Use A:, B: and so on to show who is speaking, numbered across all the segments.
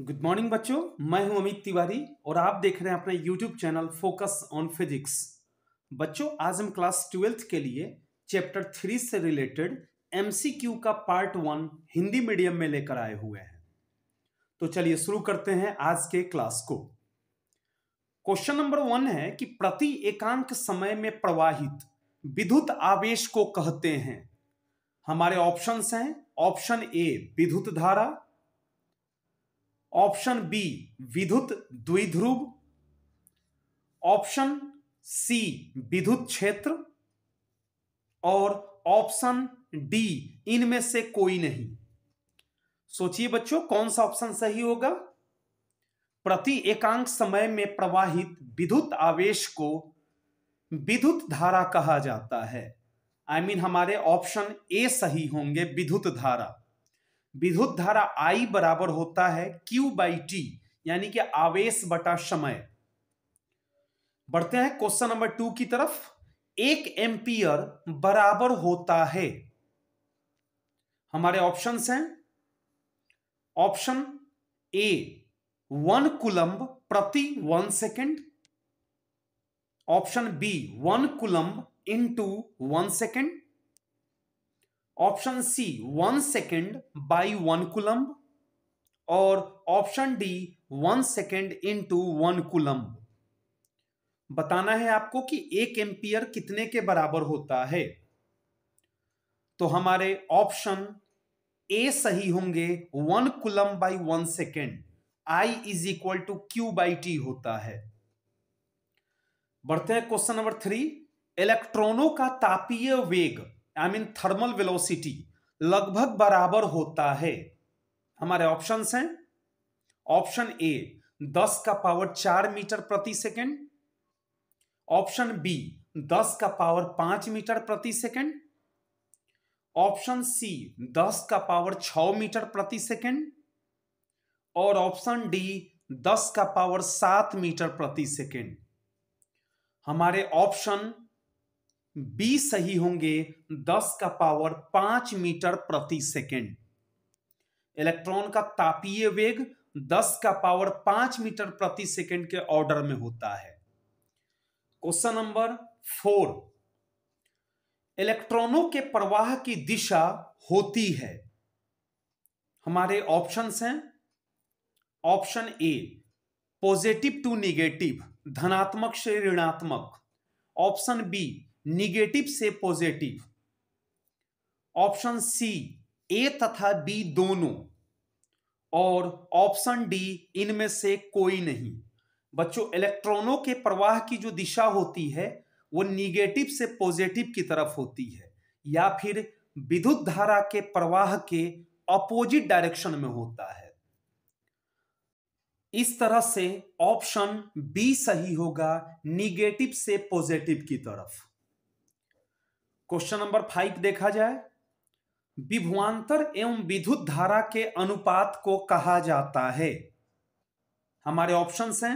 A: good morning बच्चों मैं हूं अमित तिवारी और आप देख रहे हैं अपना YouTube channel focus on physics बच्चों आज हम क्लास ट्वेल्थ के लिए चैप्टर थ्री से रिलेटेड एमसीक्यू का पार्ट वन हिंदी मीडियम में लेकर आए हुए हैं तो चलिए शुरू करते हैं आज के क्लास को क्वेश्चन नंबर वन है कि प्रति एकांक समय में प्रवाहित विद्युत आवेश को कहते हैं हमारे ऑप्शंस हैं ऑप्शन ए विद्युत धारा ऑप्शन बी विद्युत द्विध्रुव ऑप्शन सी विद्युत क्षेत्र और ऑप्शन डी इनमें से कोई नहीं सोचिए बच्चों कौन सा ऑप्शन सही होगा प्रति एकांक समय में प्रवाहित विद्युत आवेश को विद्युत धारा कहा जाता है आई I मीन mean, हमारे ऑप्शन ए सही होंगे विद्युत धारा विद्युत धारा आई बराबर होता है क्यू बाई टी यानी कि आवेश बटा समय बढ़ते हैं क्वेश्चन नंबर टू की तरफ एक एम्पियर बराबर होता है हमारे ऑप्शन हैं ऑप्शन ए वन कुलंब प्रति one second option B one coulomb to one second option C one second by one coulomb और option D one second into one coulomb बताना है आपको कि एक एम्पियर कितने के बराबर होता है तो हमारे ऑप्शन ए सही होंगे one coulomb by one second I is equal to Q by T होता है बढ़ते हैं क्वेश्चन नंबर थ्री इलेक्ट्रॉनों का तापीय वेग आई मीन थर्मल वेलोसिटी लगभग बराबर होता है हमारे ऑप्शन हैं ऑप्शन ए दस का पावर चार मीटर प्रति सेकेंड ऑप्शन बी दस का पावर पांच मीटर प्रति सेकेंड ऑप्शन सी दस का पावर छ मीटर प्रति सेकेंड और ऑप्शन डी दस का पावर सात मीटर प्रति सेकेंड हमारे ऑप्शन बी सही होंगे 10 का पावर 5 मीटर प्रति सेकेंड इलेक्ट्रॉन का तापीय वेग 10 का पावर 5 मीटर प्रति सेकेंड के ऑर्डर में होता है क्वेश्चन नंबर फोर इलेक्ट्रॉनों के प्रवाह की दिशा होती है हमारे ऑप्शंस हैं option A positive to negative धनात्मक से ऋणात्मक ऑप्शन बी निगेटिव से पॉजिटिव ऑप्शन सी ए तथा बी दोनों और ऑप्शन डी इनमें से कोई नहीं बच्चों इलेक्ट्रॉनों के प्रवाह की जो दिशा होती है वो निगेटिव से पॉजिटिव की तरफ होती है या फिर विद्युत धारा के प्रवाह के अपोजिट डायरेक्शन में होता है इस तरह से ऑप्शन बी सही होगा निगेटिव से पॉजिटिव की तरफ क्वेश्चन नंबर फाइव देखा जाए विभुआंतर एवं विद्युत धारा के अनुपात को कहा जाता है हमारे ऑप्शन हैं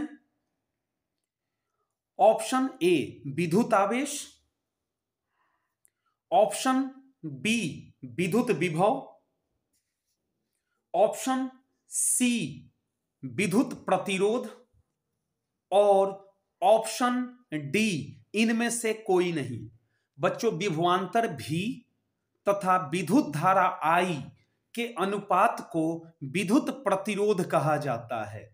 A: ऑप्शन ए विद्युत आवेश ऑप्शन बी विद्युत विभव ऑप्शन सी विद्युत प्रतिरोध और ऑप्शन डी इनमें से कोई नहीं बच्चों विभवान्तर भी तथा विद्युत धारा आई के अनुपात को विद्युत प्रतिरोध कहा जाता है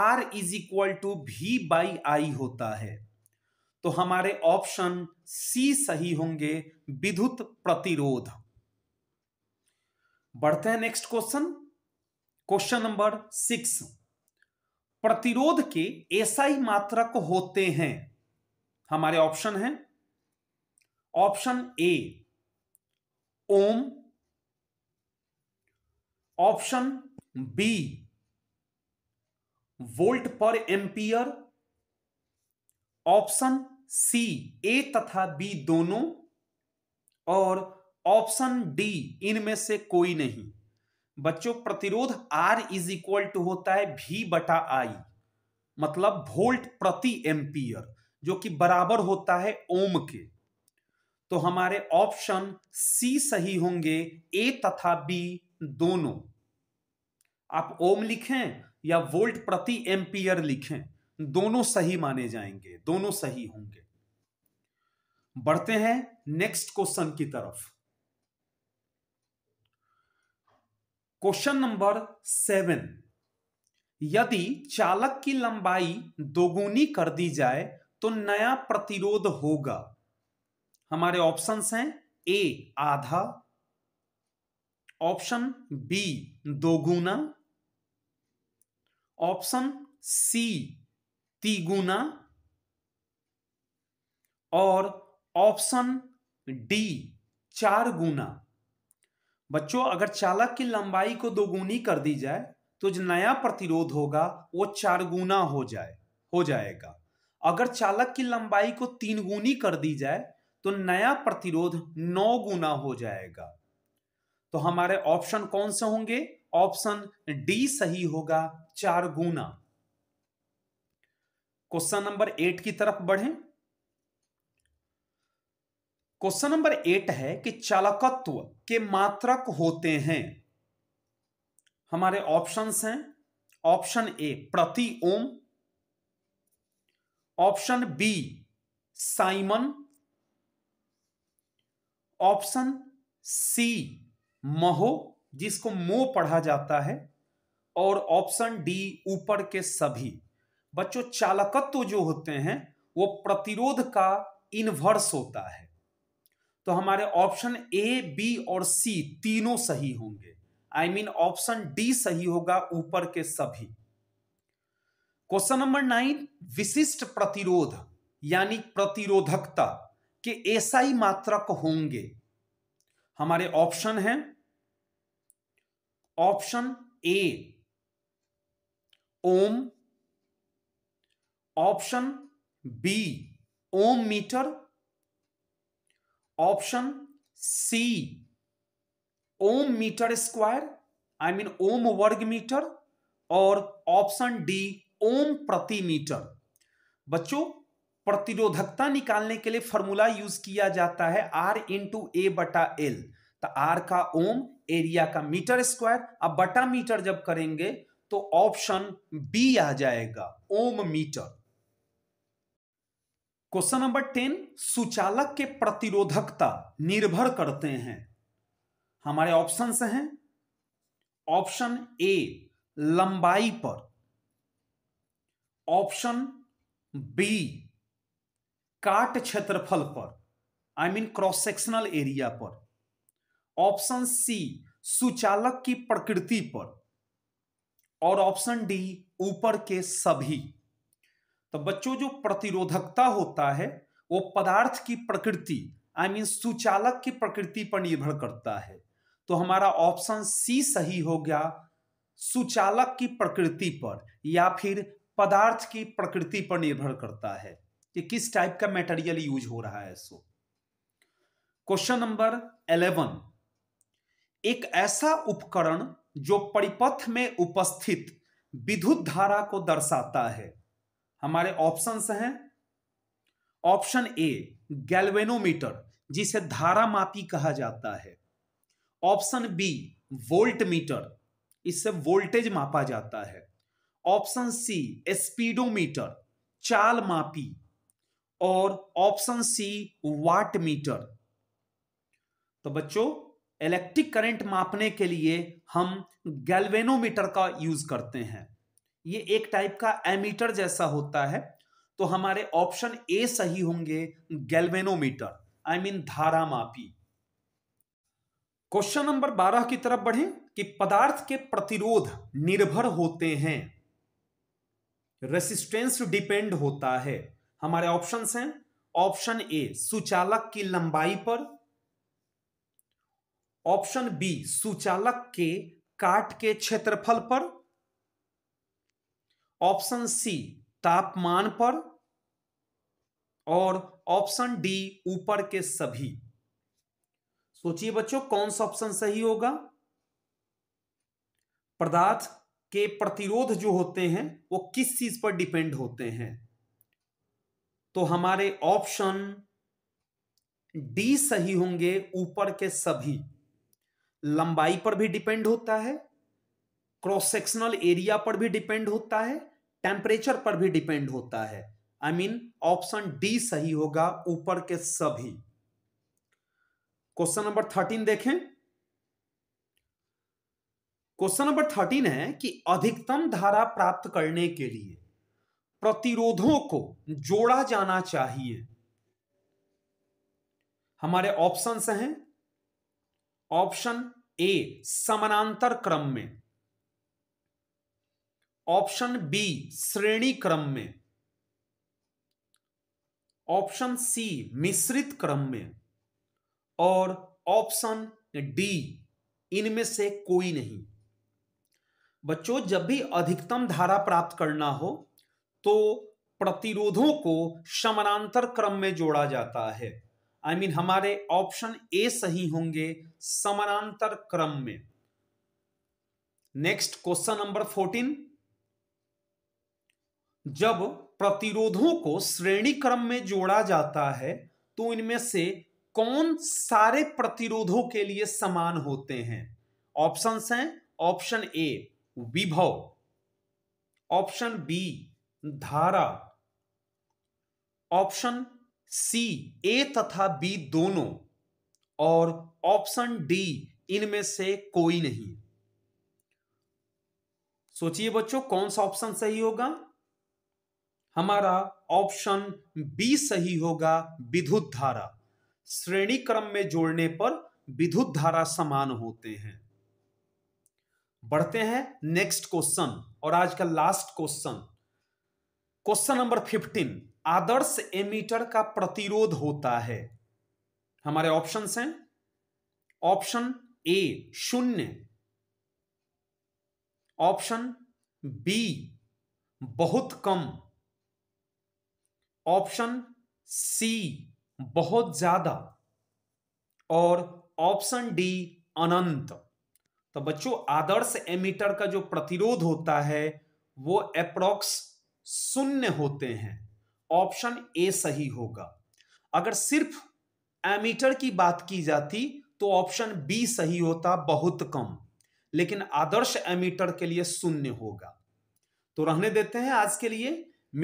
A: R is equal to V by I होता है तो हमारे ऑप्शन सी सही होंगे विद्युत प्रतिरोध बढ़ते हैं next question question number six प्रतिरोध के एसआई मात्रक होते हैं हमारे ऑप्शन हैं option A ohm option B volt per ampere option C A तथा बी दोनों और ऑप्शन डी इनमें से कोई नहीं बच्चों प्रतिरोध आर इज इक्वल टू होता है भी बटा आई मतलब वोल्ट प्रति एम्पियर जो कि बराबर होता है ओम के तो हमारे ऑप्शन सी सही होंगे ए तथा बी दोनों आप ओम लिखें या वोल्ट प्रति एम्पियर लिखें दोनों सही माने जाएंगे दोनों सही होंगे बढ़ते हैं नेक्स्ट क्वेश्चन की तरफ क्वेश्चन नंबर सेवन यदि चालक की लंबाई दोगुनी कर दी जाए तो नया प्रतिरोध होगा हमारे ऑप्शन हैं ए आधा ऑप्शन बी दोगुना ऑप्शन सी तिगुना और ऑप्शन डी चार गुना बच्चों अगर चालक की लंबाई को दोगुनी कर दी जाए तो जो नया प्रतिरोध होगा वो चार गुना हो जाए हो जाएगा अगर चालक की लंबाई को तीन गुनी कर दी जाए तो नया प्रतिरोध नौ गुना हो जाएगा तो हमारे ऑप्शन कौन से होंगे ऑप्शन डी सही होगा चार गुना क्वेश्चन नंबर एट की तरफ बढ़ें क्वेश्चन नंबर एट है कि चालकत्व के मात्रक होते हैं हमारे ऑप्शंस हैं ऑप्शन ए प्रति ohm option B siemens option C mho जिसको मो पढ़ा जाता है और ऑप्शन डी ऊपर के सभी बच्चों चालकत्व जो होते हैं वो प्रतिरोध का इनवर्स होता है तो हमारे ऑप्शन ए बी और सी तीनों सही होंगे आई मीन ऑप्शन डी सही होगा ऊपर के सभी क्वेश्चन नंबर नाइन विशिष्ट प्रतिरोध यानी प्रतिरोधकता के एसआई मात्रक होंगे हमारे ऑप्शन हैं option A ohm option B ohm metre option C ohm metre square I mean ohm वर्ग मीटर और ऑप्शन डी ओम प्रति मीटर बच्चों प्रतिरोधकता निकालने के लिए फॉर्मूला यूज किया जाता है आर इंटू ए बटा एल तो आर का ओम एरिया का मीटर स्क्वायर अब बटा मीटर जब करेंगे तो ऑप्शन बी आ जाएगा ohm metre question number ten सुचालक के प्रतिरोधकता निर्भर करते हैं हमारे ऑप्शन हैं ऑप्शन ए लंबाई पर ऑप्शन बी काट क्षेत्रफल पर I mean cross sectional area पर ऑप्शन सी सुचालक की प्रकृति पर और ऑप्शन डी ऊपर के सभी तो बच्चों जो प्रतिरोधकता होता है वो पदार्थ की प्रकृति आई मीन सुचालक की प्रकृति पर निर्भर करता है तो हमारा ऑप्शन सी सही हो गया सुचालक की प्रकृति पर या फिर पदार्थ की प्रकृति पर निर्भर करता है कि किस टाइप का मटेरियल यूज हो रहा है इसको क्वेश्चन नंबर इलेवन एक ऐसा उपकरण जो परिपथ में उपस्थित विद्युत धारा को दर्शाता है हमारे ऑप्शंस हैं ऑप्शन ए गैल्वेनोमीटर जिसे धारा मापी कहा जाता है ऑप्शन बी वोल्ट मीटर इससे वोल्टेज मापा जाता है ऑप्शन सी स्पीडोमीटर चाल मापी और ऑप्शन सी वाट मीटर तो बच्चों इलेक्ट्रिक करंट मापने के लिए हम गैल्वेनोमीटर का यूज करते हैं ये एक टाइप का एमीटर जैसा होता है तो हमारे ऑप्शन ए सही होंगे galvanometer I I mean mean धारा मापी क्वेश्चन नंबर बारह की तरफ बढ़े कि पदार्थ के प्रतिरोध निर्भर होते हैं रेसिस्टेंस डिपेंड होता है हमारे ऑप्शन हैं ऑप्शन ए सुचालक की लंबाई पर ऑप्शन बी सुचालक के काट के क्षेत्रफल पर ऑप्शन सी तापमान पर और ऑप्शन डी ऊपर के सभी सोचिए बच्चों कौन सा ऑप्शन सही होगा पदार्थ के प्रतिरोध जो होते हैं वो किस चीज पर डिपेंड होते हैं तो हमारे ऑप्शन डी सही होंगे ऊपर के सभी लंबाई पर भी डिपेंड होता है क्रॉस सेक्शनल एरिया पर भी डिपेंड होता है टेम्परेचर पर भी डिपेंड होता है आई मीन ऑप्शन डी सही होगा ऊपर के सभी क्वेश्चन नंबर थर्टीन देखें क्वेश्चन नंबर थर्टीन है कि अधिकतम धारा प्राप्त करने के लिए प्रतिरोधों को जोड़ा जाना चाहिए हमारे ऑप्शन हैं ऑप्शन ए समानांतर क्रम में ऑप्शन बी श्रेणी क्रम में ऑप्शन सी मिश्रित क्रम में और ऑप्शन डी इनमें से कोई नहीं बच्चों जब भी अधिकतम धारा प्राप्त करना हो तो प्रतिरोधों को समानांतर क्रम में जोड़ा जाता है आई I मीन mean, हमारे ऑप्शन ए सही होंगे समानांतर क्रम में नेक्स्ट क्वेश्चन नंबर फोर्टीन जब प्रतिरोधों को श्रेणी क्रम में जोड़ा जाता है तो इनमें से कौन सारे प्रतिरोधों के लिए समान होते हैं ऑप्शंस हैं ऑप्शन ए विभव ऑप्शन बी धारा ऑप्शन सी ए तथा बी दोनों और ऑप्शन डी इनमें से कोई नहीं सोचिए बच्चों कौन सा ऑप्शन सही होगा हमारा ऑप्शन बी सही होगा विद्युत धारा श्रेणी क्रम में जोड़ने पर विद्युत धारा समान होते हैं बढ़ते हैं नेक्स्ट क्वेश्चन और आज का last question question number fifteen आदर्श एमीटर का प्रतिरोध होता है हमारे ऑप्शन हैं ऑप्शन ए शून्य ऑप्शन बी बहुत कम ऑप्शन सी बहुत ज्यादा और ऑप्शन डी अनंत तो बच्चों आदर्श एमीटर का जो प्रतिरोध होता है वो अप्रोक्स शून्य होते हैं ऑप्शन ए सही होगा अगर सिर्फ एमीटर की बात की जाती तो ऑप्शन बी सही होता बहुत कम लेकिन आदर्श एमीटर के लिए शून्य होगा तो रहने देते हैं आज के लिए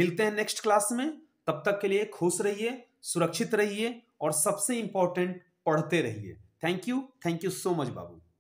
A: मिलते हैं नेक्स्ट क्लास में तब तक के लिए खुश रहिए सुरक्षित रहिए और सबसे इंपॉर्टेंट पढ़ते रहिए thank you thank you so much Babu